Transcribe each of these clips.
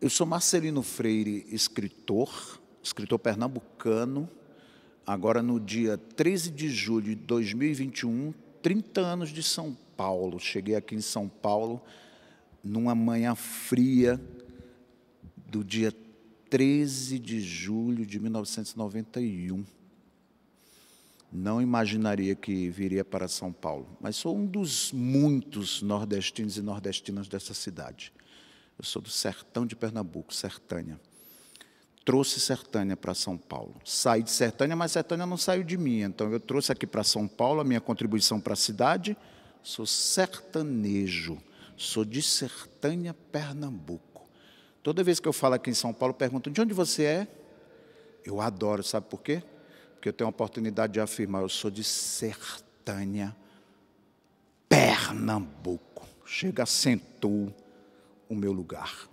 Eu sou Marcelino Freire, escritor, escritor pernambucano. Agora, no dia 13 de julho de 2021, 30 anos de São Paulo. Cheguei aqui em São Paulo numa manhã fria do dia 13 de julho de 1991. Não imaginaria que viria para São Paulo, mas sou um dos muitos nordestinos e nordestinas dessa cidade. Eu sou do sertão de Pernambuco, Sertânia. Trouxe Sertânia para São Paulo. Saí de Sertânia, mas Sertânia não saiu de mim. Então eu trouxe aqui para São Paulo a minha contribuição para a cidade. Sou sertanejo. Sou de Sertânia, Pernambuco. Toda vez que eu falo aqui em São Paulo, perguntam de onde você é? Eu adoro, sabe por quê? Porque eu tenho a oportunidade de afirmar, eu sou de Sertânia, Pernambuco. Chega, sentou o meu lugar.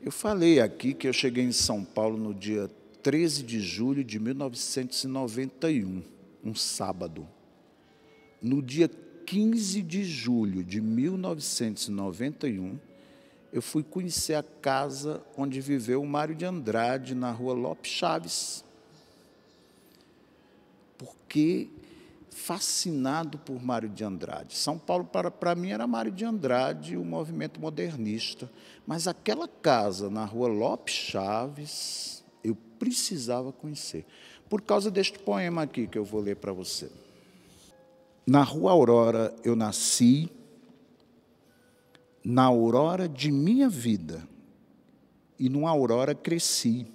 Eu falei aqui que eu cheguei em São Paulo no dia 13 de julho de 1991, um sábado. No dia 15 de julho de 1991, eu fui conhecer a casa onde viveu o Mário de Andrade, na rua Lopes Chaves. Porque fascinado por Mário de Andrade. São Paulo, para, para mim, era Mário de Andrade, o movimento modernista. Mas aquela casa na rua Lopes Chaves, eu precisava conhecer, por causa deste poema aqui que eu vou ler para você. Na rua Aurora eu nasci, na aurora de minha vida, e numa aurora cresci.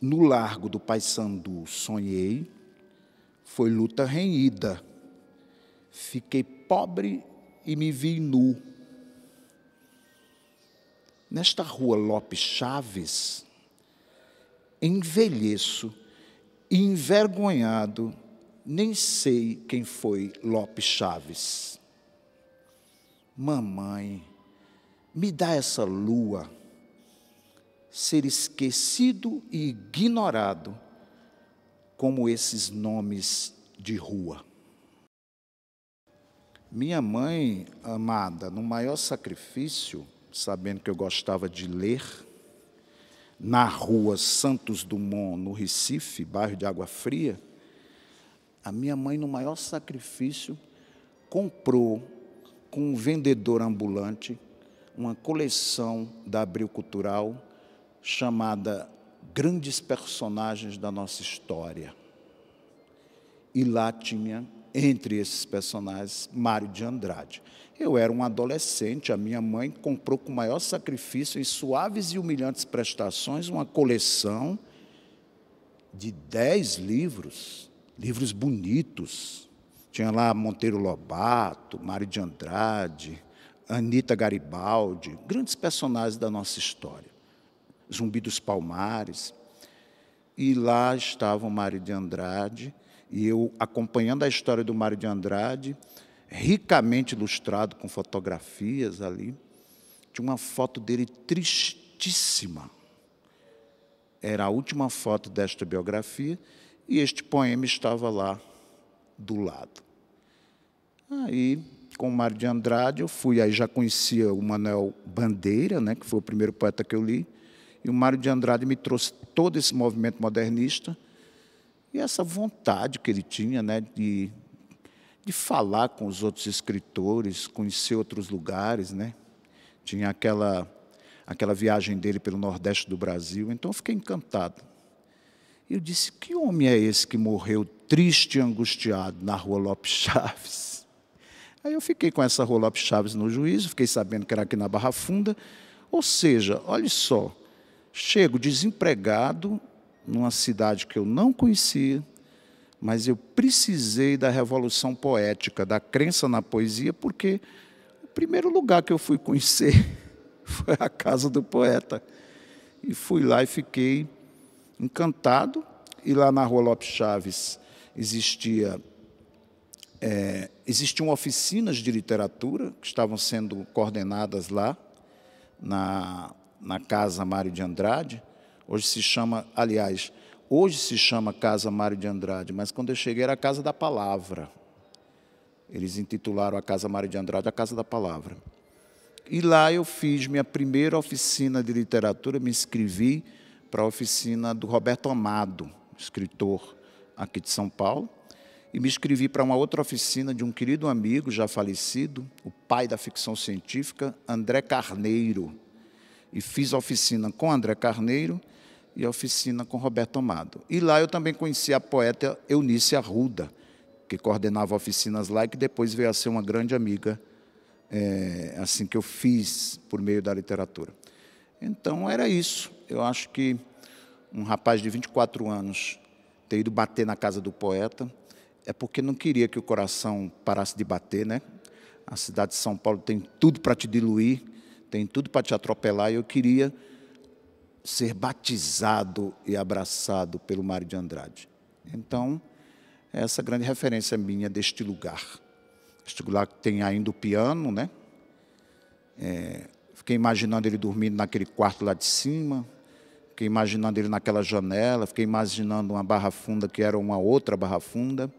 No largo do Paissandu sonhei, foi luta renhida. Fiquei pobre e me vi nu. Nesta rua Lopes Chaves, envelheço, e envergonhado, nem sei quem foi Lopes Chaves. Mamãe, me dá essa lua. Ser esquecido e ignorado como esses nomes de rua. Minha mãe amada, no maior sacrifício, sabendo que eu gostava de ler, na rua Santos Dumont, no Recife, bairro de Água Fria, a minha mãe, no maior sacrifício, comprou com um vendedor ambulante uma coleção da Abril Cultural chamada grandes personagens da nossa história. E lá tinha, entre esses personagens, Mário de Andrade. Eu era um adolescente, a minha mãe comprou com maior sacrifício e suaves e humilhantes prestações uma coleção de dez livros, livros bonitos. Tinha lá Monteiro Lobato, Mário de Andrade, Anita Garibaldi, grandes personagens da nossa história. Zumbi dos Palmares. E lá estava o Mário de Andrade, e eu acompanhando a história do Mário de Andrade, ricamente ilustrado com fotografias ali. Tinha uma foto dele tristíssima. Era a última foto desta biografia e este poema estava lá do lado. Aí, com o Mário de Andrade, eu fui, aí já conhecia o Manuel Bandeira, né, que foi o primeiro poeta que eu li, e o Mário de Andrade me trouxe todo esse movimento modernista e essa vontade que ele tinha né, de, de falar com os outros escritores, conhecer outros lugares. Né? Tinha aquela, aquela viagem dele pelo Nordeste do Brasil, então eu fiquei encantado. Eu disse: que homem é esse que morreu triste e angustiado na rua Lopes Chaves? Aí eu fiquei com essa rua Lopes Chaves no juízo, fiquei sabendo que era aqui na Barra Funda. Ou seja, olhe só, Chego desempregado numa cidade que eu não conhecia, mas eu precisei da revolução poética, da crença na poesia, porque o primeiro lugar que eu fui conhecer foi a casa do poeta. E fui lá e fiquei encantado. E lá na Rua Lopes Chaves existia é, existiam oficinas de literatura que estavam sendo coordenadas lá na na Casa Mário de Andrade. Hoje se chama, aliás, hoje se chama Casa Mário de Andrade, mas quando eu cheguei era a Casa da Palavra. Eles intitularam a Casa Mário de Andrade a Casa da Palavra. E lá eu fiz minha primeira oficina de literatura, me inscrevi para a oficina do Roberto Amado, escritor aqui de São Paulo, e me inscrevi para uma outra oficina de um querido amigo já falecido, o pai da ficção científica, André Carneiro, e fiz oficina com André Carneiro e oficina com Roberto Amado. E lá eu também conheci a poeta Eunice Arruda, que coordenava oficinas lá e que depois veio a ser uma grande amiga, é, assim que eu fiz por meio da literatura. Então era isso. Eu acho que um rapaz de 24 anos ter ido bater na casa do poeta é porque não queria que o coração parasse de bater, né? A cidade de São Paulo tem tudo para te diluir tem tudo para te atropelar, e eu queria ser batizado e abraçado pelo Mário de Andrade. Então, essa grande referência é minha deste lugar. Este lugar que tem ainda o piano, né? É, fiquei imaginando ele dormindo naquele quarto lá de cima, fiquei imaginando ele naquela janela, fiquei imaginando uma barra funda que era uma outra barra funda.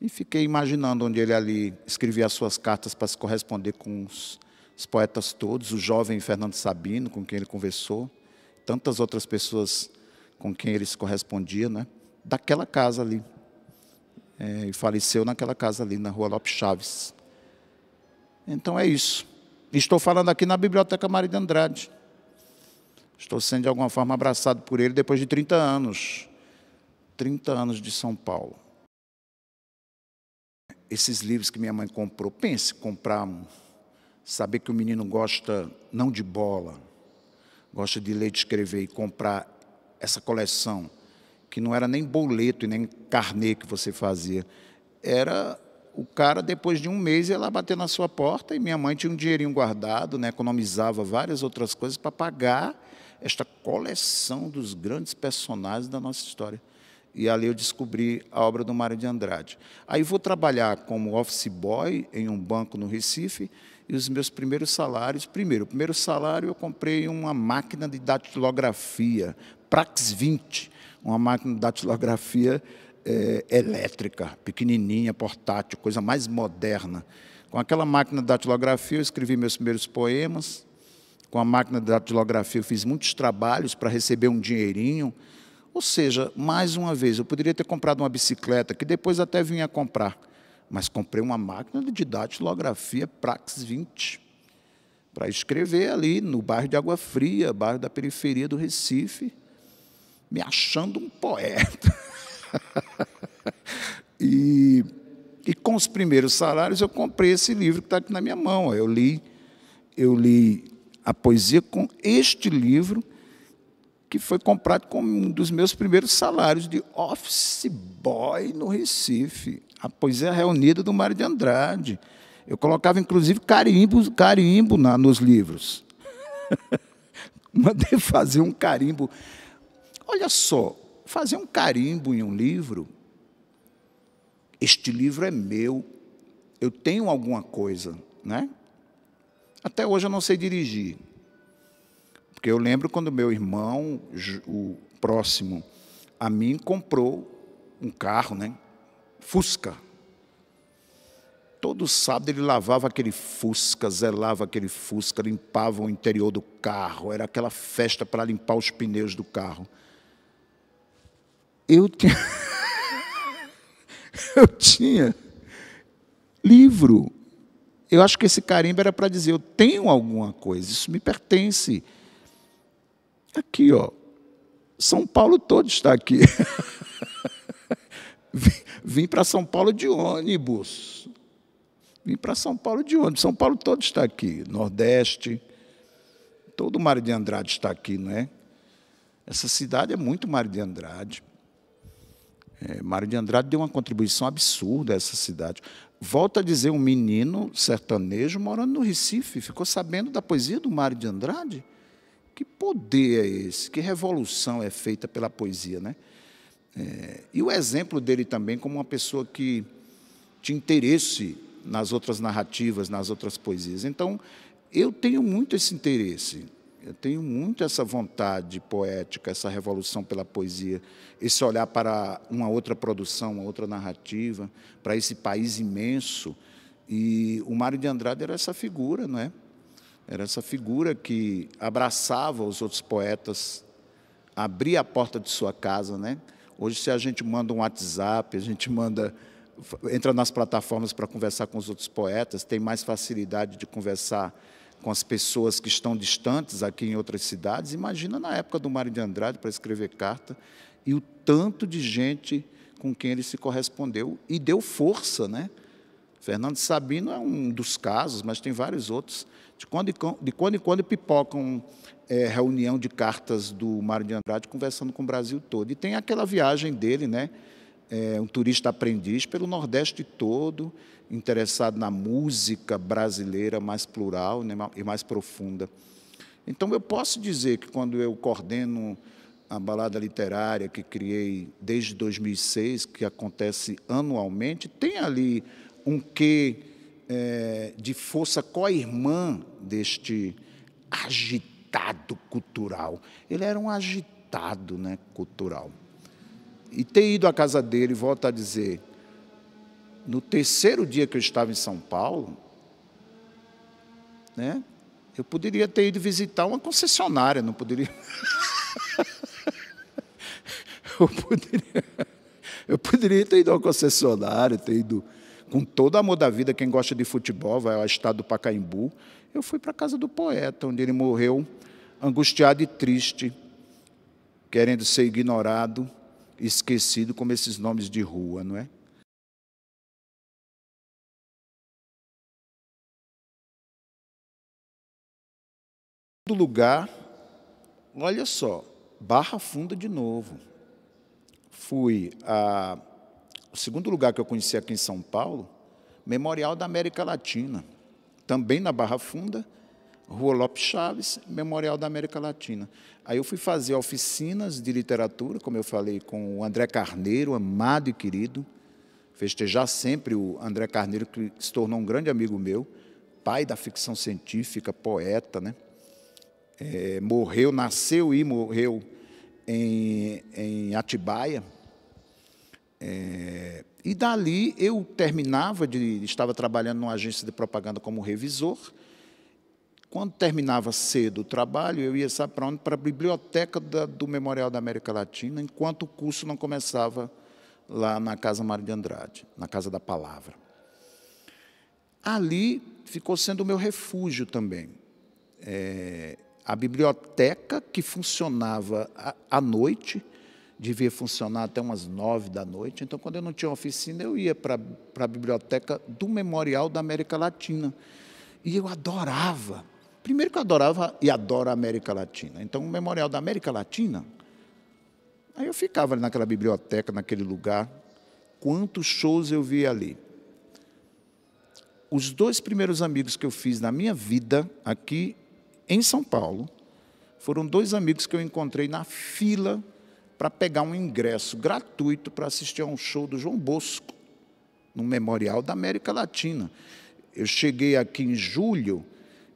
E fiquei imaginando onde ele ali escrevia as suas cartas para se corresponder com os os poetas todos, o jovem Fernando Sabino, com quem ele conversou, tantas outras pessoas com quem ele se correspondia, né? daquela casa ali. É, e faleceu naquela casa ali, na rua Lopes Chaves. Então é isso. Estou falando aqui na Biblioteca Maria de Andrade. Estou sendo, de alguma forma, abraçado por ele depois de 30 anos. 30 anos de São Paulo. Esses livros que minha mãe comprou, pense comprar um saber que o menino gosta não de bola, gosta de ler, de escrever e comprar essa coleção, que não era nem boleto e nem carnê que você fazia, era o cara, depois de um mês, ia lá bater na sua porta e minha mãe tinha um dinheirinho guardado, né, economizava várias outras coisas para pagar esta coleção dos grandes personagens da nossa história e ali eu descobri a obra do Mário de Andrade. Aí vou trabalhar como office boy em um banco no Recife e os meus primeiros salários, primeiro, o primeiro salário eu comprei uma máquina de datilografia, Prax 20, uma máquina de datilografia é, elétrica, pequenininha, portátil, coisa mais moderna. Com aquela máquina de datilografia eu escrevi meus primeiros poemas, com a máquina de datilografia eu fiz muitos trabalhos para receber um dinheirinho, ou seja, mais uma vez, eu poderia ter comprado uma bicicleta, que depois até vinha comprar, mas comprei uma máquina de datilografia Praxis 20 para escrever ali no bairro de Água Fria, bairro da periferia do Recife, me achando um poeta. e, e com os primeiros salários eu comprei esse livro que está aqui na minha mão. Eu li, eu li a poesia com este livro que foi comprado com um dos meus primeiros salários de office boy no Recife, a ah, poesia é, reunida do Mário de Andrade. Eu colocava, inclusive, carimbo, carimbo na, nos livros. Mandei fazer um carimbo. Olha só, fazer um carimbo em um livro. Este livro é meu. Eu tenho alguma coisa, né? Até hoje eu não sei dirigir. Porque eu lembro quando meu irmão, o próximo a mim, comprou um carro, né? Fusca. Todo sábado ele lavava aquele fusca, zelava aquele fusca, limpava o interior do carro, era aquela festa para limpar os pneus do carro. Eu tinha. eu tinha livro. Eu acho que esse carimbo era para dizer: eu tenho alguma coisa, isso me pertence. Aqui, ó. São Paulo todo está aqui. Vim para São Paulo de ônibus. Vim para São Paulo de ônibus. São Paulo todo está aqui. Nordeste. Todo o Mário de Andrade está aqui, não é? Essa cidade é muito Mário de Andrade. É, Mário de Andrade deu uma contribuição absurda a essa cidade. Volto a dizer, um menino sertanejo morando no Recife ficou sabendo da poesia do Mário de Andrade. Que poder é esse? Que revolução é feita pela poesia, né? É, e o exemplo dele também como uma pessoa que tinha interesse nas outras narrativas, nas outras poesias. Então, eu tenho muito esse interesse, eu tenho muito essa vontade poética, essa revolução pela poesia, esse olhar para uma outra produção, uma outra narrativa, para esse país imenso. E o Mário de Andrade era essa figura, não é? Era essa figura que abraçava os outros poetas, abria a porta de sua casa, né? Hoje, se a gente manda um WhatsApp, a gente manda entra nas plataformas para conversar com os outros poetas, tem mais facilidade de conversar com as pessoas que estão distantes aqui em outras cidades. Imagina na época do Mário de Andrade para escrever carta e o tanto de gente com quem ele se correspondeu e deu força, né? Fernando Sabino é um dos casos, mas tem vários outros. De quando em quando, de quando, em quando pipocam é, reunião de cartas do Mário de Andrade conversando com o Brasil todo. E tem aquela viagem dele, né? É, um turista aprendiz pelo Nordeste todo, interessado na música brasileira mais plural né, e mais profunda. Então, eu posso dizer que quando eu coordeno a balada literária que criei desde 2006, que acontece anualmente, tem ali um quê é, de força co-irmã deste agitado cultural. Ele era um agitado né, cultural. E ter ido à casa dele, volto a dizer, no terceiro dia que eu estava em São Paulo, né, eu poderia ter ido visitar uma concessionária, não poderia. eu poderia. Eu poderia ter ido uma concessionária ter ido com todo o amor da vida, quem gosta de futebol, vai ao estado do Pacaembu. Eu fui para a casa do poeta, onde ele morreu, angustiado e triste, querendo ser ignorado, esquecido, como esses nomes de rua, não é? do lugar, olha só, Barra Funda de novo. Fui a o segundo lugar que eu conheci aqui em São Paulo, Memorial da América Latina, também na Barra Funda, Rua Lopes Chaves, Memorial da América Latina. Aí eu fui fazer oficinas de literatura, como eu falei, com o André Carneiro, amado e querido. Festejar sempre o André Carneiro, que se tornou um grande amigo meu, pai da ficção científica, poeta, né? É, morreu, nasceu e morreu em, em Atibaia, é, e dali eu terminava de. Estava trabalhando numa agência de propaganda como revisor. Quando terminava cedo o trabalho, eu ia, para onde? Para a biblioteca da, do Memorial da América Latina, enquanto o curso não começava lá na Casa Mário de Andrade, na Casa da Palavra. Ali ficou sendo o meu refúgio também. É, a biblioteca que funcionava à noite devia funcionar até umas nove da noite. Então, quando eu não tinha oficina, eu ia para a biblioteca do Memorial da América Latina. E eu adorava. Primeiro que eu adorava e adoro a América Latina. Então, o Memorial da América Latina. Aí eu ficava ali naquela biblioteca, naquele lugar. Quantos shows eu vi ali. Os dois primeiros amigos que eu fiz na minha vida aqui em São Paulo foram dois amigos que eu encontrei na fila para pegar um ingresso gratuito para assistir a um show do João Bosco, no Memorial da América Latina. Eu cheguei aqui em julho,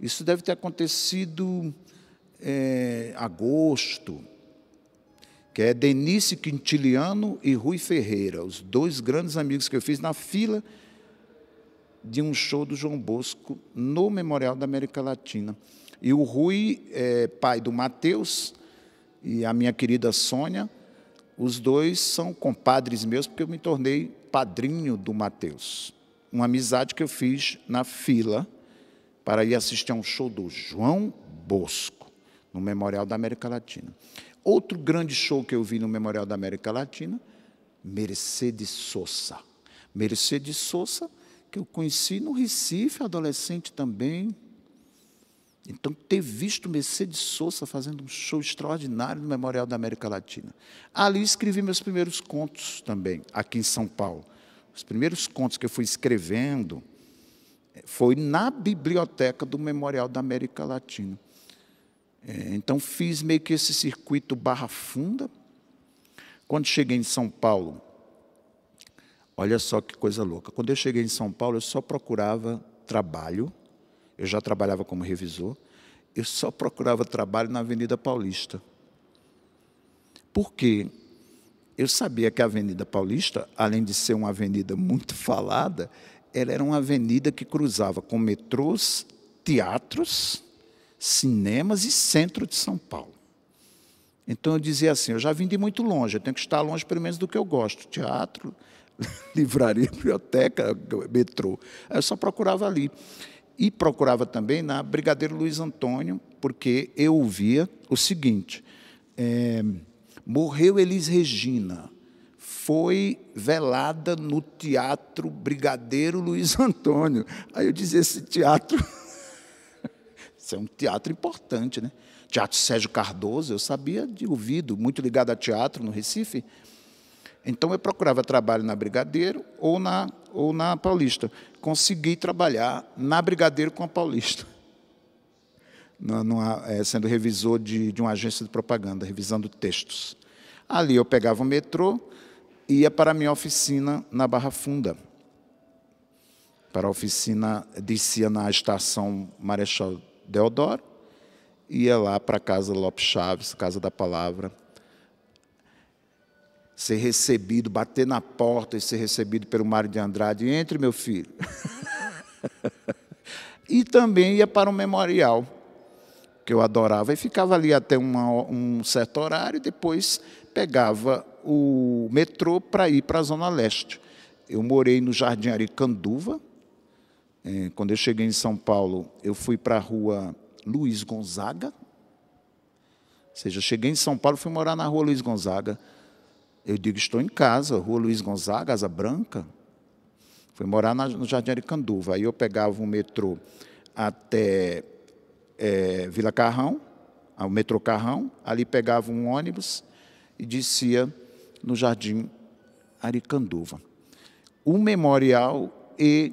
isso deve ter acontecido é, agosto, que é Denise Quintiliano e Rui Ferreira, os dois grandes amigos que eu fiz na fila de um show do João Bosco no Memorial da América Latina. E o Rui, é, pai do Matheus, e a minha querida Sônia. Os dois são compadres meus, porque eu me tornei padrinho do Mateus. Uma amizade que eu fiz na fila para ir assistir a um show do João Bosco, no Memorial da América Latina. Outro grande show que eu vi no Memorial da América Latina, Mercedes Sosa. Mercedes Sosa, que eu conheci no Recife, adolescente também, então, ter visto Mercedes Souza fazendo um show extraordinário no Memorial da América Latina. Ali escrevi meus primeiros contos também, aqui em São Paulo. Os primeiros contos que eu fui escrevendo eh, foi na biblioteca do Memorial da América Latina. Eh, então, fiz meio que esse circuito barra funda. Quando cheguei em São Paulo, olha só que coisa louca. Quando eu cheguei em São Paulo, eu só procurava trabalho eu já trabalhava como revisor. Eu só procurava trabalho na Avenida Paulista. Porque eu sabia que a Avenida Paulista, além de ser uma avenida muito falada, ela era uma avenida que cruzava com metrôs, teatros, cinemas e centro de São Paulo. Então eu dizia assim: eu já vim de muito longe, eu tenho que estar longe pelo menos do que eu gosto: teatro, livraria, biblioteca, metrô. Aí eu só procurava ali e procurava também na Brigadeiro Luiz Antônio, porque eu ouvia o seguinte: é, morreu Elis Regina, foi velada no Teatro Brigadeiro Luiz Antônio. Aí eu dizia: esse teatro. Isso é um teatro importante, né? Teatro Sérgio Cardoso, eu sabia de ouvido, muito ligado a teatro no Recife. Então eu procurava trabalho na Brigadeiro ou na, ou na Paulista consegui trabalhar na Brigadeiro com a Paulista, numa, é, sendo revisor de, de uma agência de propaganda, revisando textos. Ali eu pegava o metrô, ia para a minha oficina na Barra Funda, para a oficina, descia na estação Marechal Deodoro, ia lá para a Casa Lopes Chaves, Casa da Palavra, ser recebido, bater na porta e ser recebido pelo Mário de Andrade. Entre, meu filho. e também ia para o memorial, que eu adorava, e ficava ali até uma, um certo horário, e depois pegava o metrô para ir para a Zona Leste. Eu morei no Jardim Aricanduva. Eh, quando eu cheguei em São Paulo, eu fui para a rua Luiz Gonzaga. Ou seja, cheguei em São Paulo, fui morar na rua Luiz Gonzaga. Eu digo, estou em casa, rua Luiz Gonzaga, Asa Branca. Fui morar na, no Jardim Aricanduva. Aí eu pegava o um metrô até é, Vila Carrão, o metrô Carrão, ali pegava um ônibus e descia no Jardim Aricanduva. O memorial e,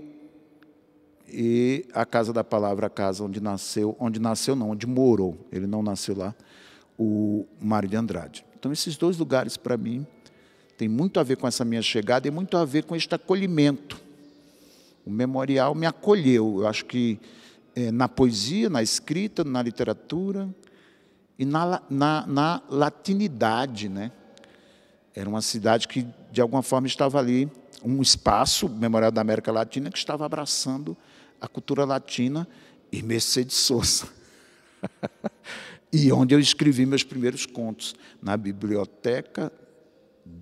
e a Casa da Palavra, a casa onde nasceu, onde nasceu não, onde morou, ele não nasceu lá, o Mário de Andrade. Então, esses dois lugares, para mim, tem muito a ver com essa minha chegada e muito a ver com este acolhimento. O memorial me acolheu. Eu acho que é, na poesia, na escrita, na literatura e na, na, na latinidade, né? Era uma cidade que, de alguma forma, estava ali, um espaço, o Memorial da América Latina, que estava abraçando a cultura latina e Mercedes Sosa. e onde eu escrevi meus primeiros contos, na biblioteca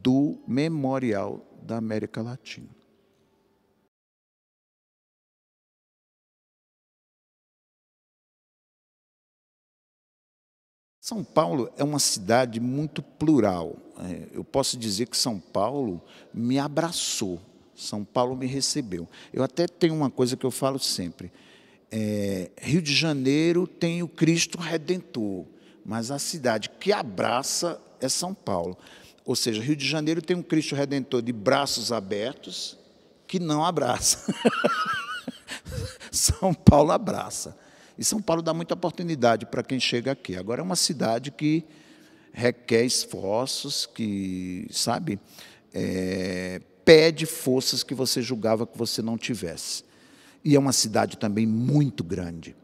do Memorial da América Latina. São Paulo é uma cidade muito plural. É, eu posso dizer que São Paulo me abraçou, São Paulo me recebeu. Eu até tenho uma coisa que eu falo sempre: é, Rio de Janeiro tem o Cristo Redentor, mas a cidade que abraça é São Paulo. Ou seja, Rio de Janeiro tem um Cristo Redentor de braços abertos que não abraça. São Paulo abraça. E São Paulo dá muita oportunidade para quem chega aqui. Agora é uma cidade que requer esforços, que, sabe, é, pede forças que você julgava que você não tivesse. E é uma cidade também muito grande.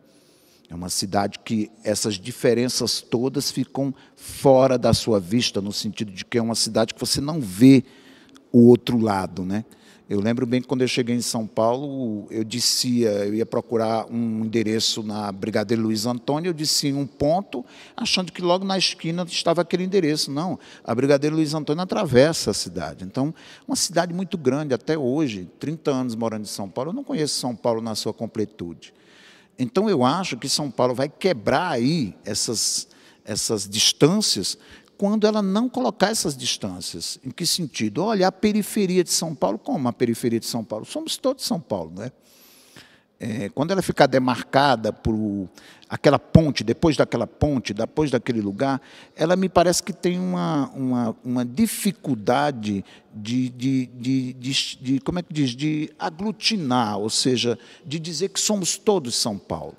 É uma cidade que essas diferenças todas ficam fora da sua vista, no sentido de que é uma cidade que você não vê o outro lado, né? Eu lembro bem que quando eu cheguei em São Paulo, eu dizia, eu ia procurar um endereço na Brigadeiro Luiz Antônio, eu disse um ponto, achando que logo na esquina estava aquele endereço. Não, a Brigadeiro Luiz Antônio atravessa a cidade. Então, uma cidade muito grande até hoje, 30 anos morando em São Paulo, eu não conheço São Paulo na sua completude. Então eu acho que São Paulo vai quebrar aí essas, essas distâncias quando ela não colocar essas distâncias. Em que sentido? Olha, a periferia de São Paulo, como a periferia de São Paulo? Somos todos São Paulo, não é? é quando ela ficar demarcada por aquela ponte, depois daquela ponte, depois daquele lugar, ela me parece que tem uma, uma, uma dificuldade de, de, de, de, de, como é que diz, de aglutinar, ou seja, de dizer que somos todos São Paulo.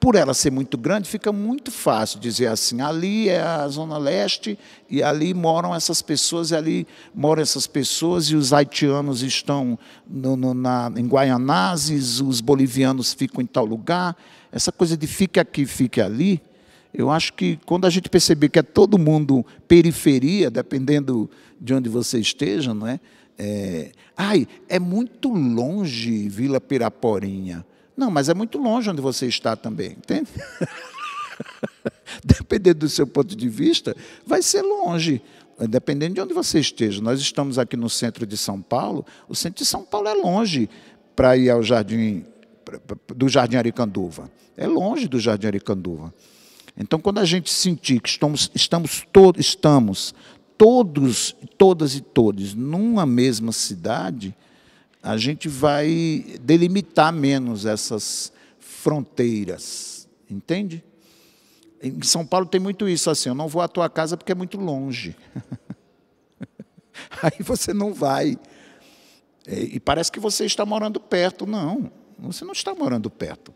Por ela ser muito grande, fica muito fácil dizer assim: ali é a Zona Leste e ali moram essas pessoas, e ali moram essas pessoas, e os haitianos estão no, no, na, em Guaianazes, os bolivianos ficam em tal lugar. Essa coisa de fique aqui, fique ali, eu acho que quando a gente perceber que é todo mundo periferia, dependendo de onde você esteja, não é? é ai, é muito longe Vila Piraporinha. Não, mas é muito longe onde você está também, entende? Dependendo do seu ponto de vista, vai ser longe dependendo de onde você esteja. Nós estamos aqui no centro de São Paulo. O centro de São Paulo é longe para ir ao jardim do Jardim Aricanduva. É longe do Jardim Aricanduva. Então, quando a gente sentir que estamos estamos todos estamos todos todas e todos numa mesma cidade, a gente vai delimitar menos essas fronteiras, entende? Em São Paulo tem muito isso, assim, eu não vou à tua casa porque é muito longe. Aí você não vai. É, e parece que você está morando perto. Não, você não está morando perto.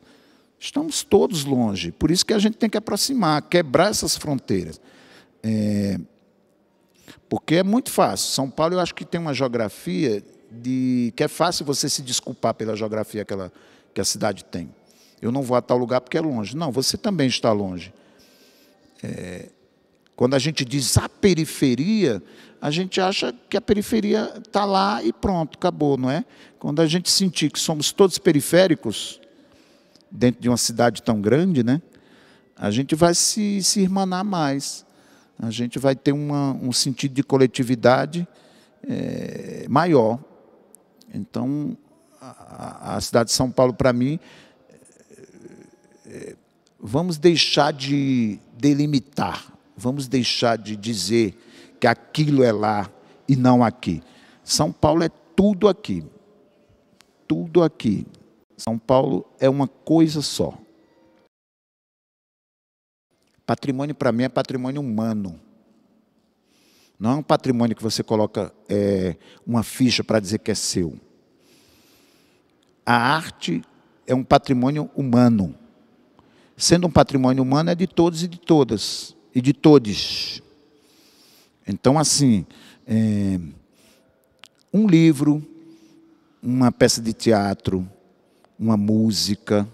Estamos todos longe. Por isso que a gente tem que aproximar, quebrar essas fronteiras. É, porque é muito fácil. São Paulo, eu acho que tem uma geografia de que é fácil você se desculpar pela geografia que, ela, que a cidade tem. Eu não vou a tal lugar porque é longe. Não, você também está longe. É, quando a gente diz a periferia, a gente acha que a periferia está lá e pronto, acabou, não é? Quando a gente sentir que somos todos periféricos, dentro de uma cidade tão grande, né? A gente vai se, se irmanar mais. A gente vai ter uma, um sentido de coletividade é, maior. Então, a, a cidade de São Paulo, para mim, é, vamos deixar de delimitar, vamos deixar de dizer que aquilo é lá e não aqui. São Paulo é tudo aqui. Tudo aqui. São Paulo é uma coisa só. Patrimônio para mim é patrimônio humano. Não é um patrimônio que você coloca é, uma ficha para dizer que é seu. A arte é um patrimônio humano. Sendo um patrimônio humano, é de todos e de todas, e de todos. Então, assim, é, um livro, uma peça de teatro, uma música,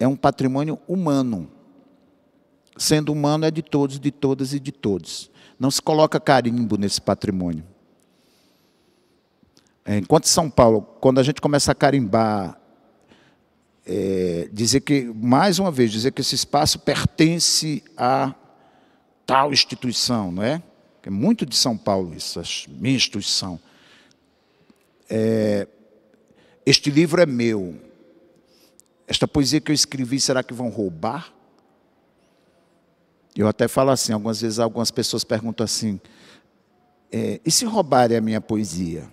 é um patrimônio humano sendo humano é de todos, de todas e de todos. Não se coloca carimbo nesse patrimônio. É, enquanto São Paulo, quando a gente começa a carimbar, é, dizer que, mais uma vez, dizer que esse espaço pertence a tal instituição, não é? É muito de São Paulo isso, minha instituição. É, este livro é meu. Esta poesia que eu escrevi, será que vão roubar? Eu até falo assim, algumas vezes algumas pessoas perguntam assim, é, e se roubarem a minha poesia?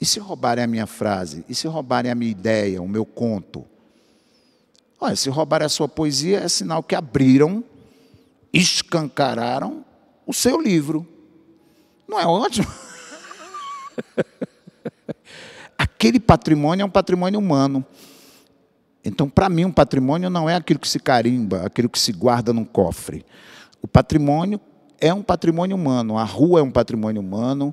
E se roubarem a minha frase? E se roubarem a minha ideia, o meu conto? Olha, se roubarem a sua poesia, é sinal que abriram, escancararam o seu livro. Não é ótimo? Aquele patrimônio é um patrimônio humano. Então, para mim, um patrimônio não é aquilo que se carimba, aquilo que se guarda num cofre. O patrimônio é um patrimônio humano, a rua é um patrimônio humano,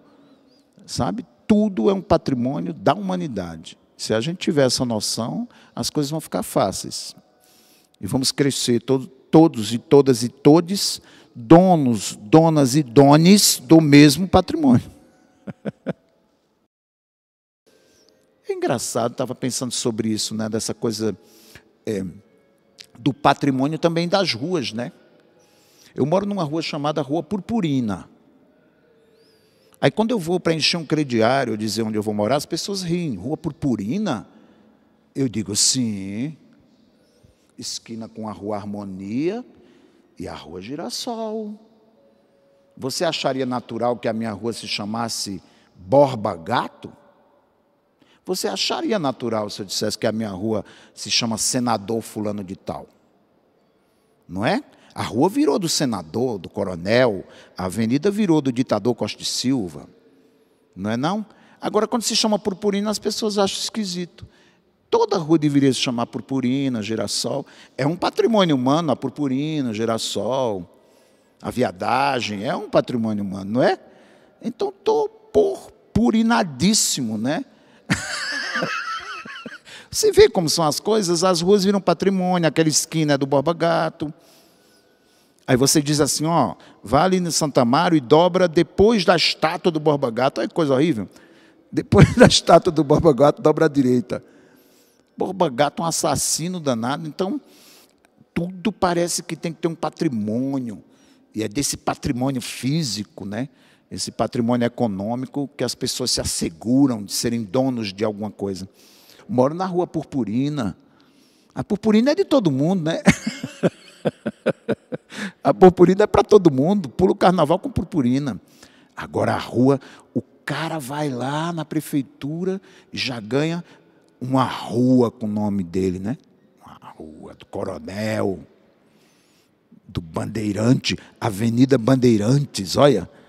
sabe? Tudo é um patrimônio da humanidade. Se a gente tiver essa noção, as coisas vão ficar fáceis. E vamos crescer todo, todos e todas e todes, donos, donas e dones do mesmo patrimônio. É engraçado, estava pensando sobre isso, né? dessa coisa é, do patrimônio também das ruas. Né? Eu moro numa rua chamada Rua Purpurina. Aí quando eu vou para encher um crediário, dizer onde eu vou morar, as pessoas riem. Rua Purpurina? Eu digo, sim. Esquina com a Rua Harmonia e a Rua Girassol. Você acharia natural que a minha rua se chamasse Borba Gato? Você acharia natural se eu dissesse que a minha rua se chama Senador Fulano de Tal. Não é? A rua virou do senador, do coronel, a avenida virou do ditador Costa Silva. Não é não? Agora, quando se chama purpurina, as pessoas acham esquisito. Toda rua deveria se chamar purpurina, girassol. É um patrimônio humano, a purpurina, o girassol, a viadagem, é um patrimônio humano, não é? Então, estou purpurinadíssimo, né? Você vê como são as coisas, as ruas viram patrimônio, aquela esquina é do Borba Gato. Aí você diz assim, ó, vale ali no Santa Mário e dobra depois da estátua do Borba Gato. Olha que coisa horrível. Depois da estátua do Borba Gato, dobra à direita. Borba Gato é um assassino danado. Então, tudo parece que tem que ter um patrimônio. E é desse patrimônio físico, né? esse patrimônio econômico que as pessoas se asseguram de serem donos de alguma coisa. Moro na rua Purpurina. A purpurina é de todo mundo, né? a purpurina é para todo mundo. Pula o carnaval com purpurina. Agora a rua, o cara vai lá na prefeitura e já ganha uma rua com o nome dele, né? Uma rua do coronel, do bandeirante, Avenida Bandeirantes, olha.